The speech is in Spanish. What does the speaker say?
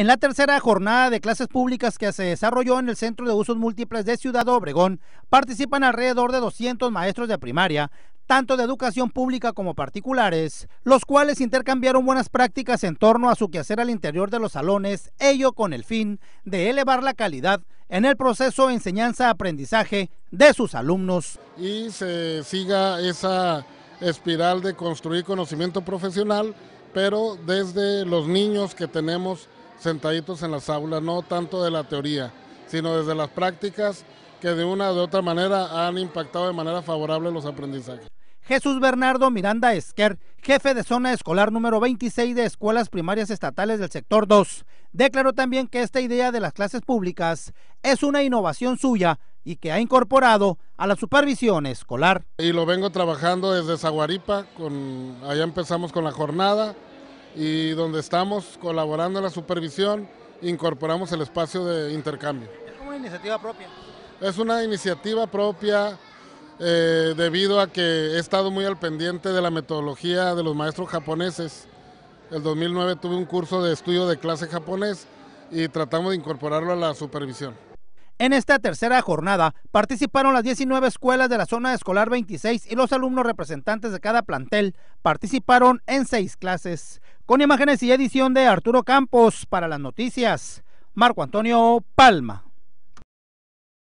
En la tercera jornada de clases públicas que se desarrolló en el Centro de Usos Múltiples de Ciudad Obregón, participan alrededor de 200 maestros de primaria, tanto de educación pública como particulares, los cuales intercambiaron buenas prácticas en torno a su quehacer al interior de los salones, ello con el fin de elevar la calidad en el proceso de enseñanza-aprendizaje de sus alumnos. Y se siga esa espiral de construir conocimiento profesional, pero desde los niños que tenemos sentaditos en las aulas, no tanto de la teoría, sino desde las prácticas que de una o de otra manera han impactado de manera favorable los aprendizajes. Jesús Bernardo Miranda Esquer, jefe de zona escolar número 26 de escuelas primarias estatales del sector 2, declaró también que esta idea de las clases públicas es una innovación suya y que ha incorporado a la supervisión escolar. Y lo vengo trabajando desde Zaguaripa, con, allá empezamos con la jornada, y donde estamos colaborando en la supervisión, incorporamos el espacio de intercambio. ¿Es como una iniciativa propia? Es una iniciativa propia eh, debido a que he estado muy al pendiente de la metodología de los maestros japoneses. El 2009 tuve un curso de estudio de clase japonés y tratamos de incorporarlo a la supervisión. En esta tercera jornada participaron las 19 escuelas de la zona escolar 26 y los alumnos representantes de cada plantel participaron en seis clases. Con imágenes y edición de Arturo Campos para las noticias, Marco Antonio Palma.